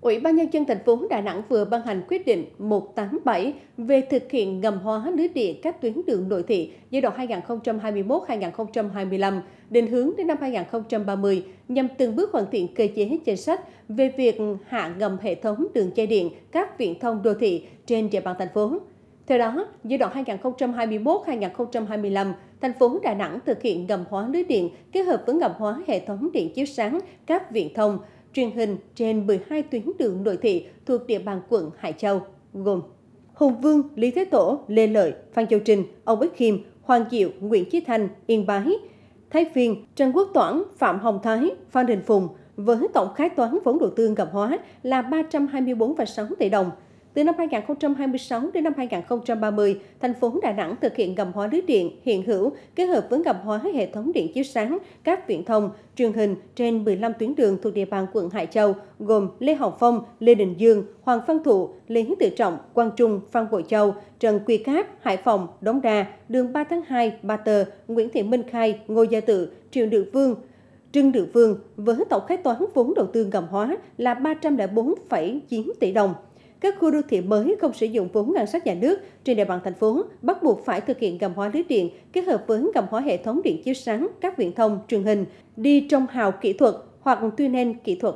Ủy ban nhân dân thành phố Đà Nẵng vừa ban hành quyết định 187 về thực hiện ngầm hóa lưới điện các tuyến đường nội thị giai đoạn 2021-2025, định hướng đến năm 2030 nhằm từng bước hoàn thiện cơ chế chính sách về việc hạ ngầm hệ thống đường dây điện các viện thông đô thị trên địa bàn thành phố. Theo đó, giai đoạn 2021-2025, thành phố Đà Nẵng thực hiện ngầm hóa lưới điện kết hợp với ngầm hóa hệ thống điện chiếu sáng các viện thông truyền hình trên 12 tuyến đường nội thị thuộc địa bàn quận Hải Châu, gồm Hùng Vương, Lý Thế Tổ, Lê Lợi, Phan Châu Trinh, Ông Bích Khiêm, Hoàng Diệu, Nguyễn Chí Thanh, Yên Bái, Thái Phiên, Trần Quốc Toản, Phạm Hồng Thái, Phan Đình Phùng với tổng khái toán vốn đầu tư ngầm hóa là 324,6 tỷ đồng – từ năm 2026 đến năm 2030, thành phố Đà Nẵng thực hiện ngầm hóa lưới điện hiện hữu kết hợp với ngầm hóa hệ thống điện chiếu sáng, các viễn thông, truyền hình trên 15 tuyến đường thuộc địa bàn quận Hải Châu gồm Lê Hồng Phong, Lê Đình Dương, Hoàng Phan Thụ, Lê Hiến Tự Trọng, Quang Trung, Phan Bội Châu, Trần Quy Cáp, Hải Phòng, Đống Đa, đường 3 tháng 2, Ba Tờ, Nguyễn Thị Minh Khai, Ngô Gia Tự, Triệu Được Vương, Trương Được Vương với tổng khái toán vốn đầu tư ngầm hóa là 304,9 tỷ đồng các khu đô thị mới không sử dụng vốn ngân sách nhà nước trên địa bàn thành phố bắt buộc phải thực hiện gầm hóa lưới điện kết hợp với gầm hóa hệ thống điện chiếu sáng, các viễn thông, truyền hình, đi trong hào kỹ thuật hoặc tuy tunnel kỹ thuật.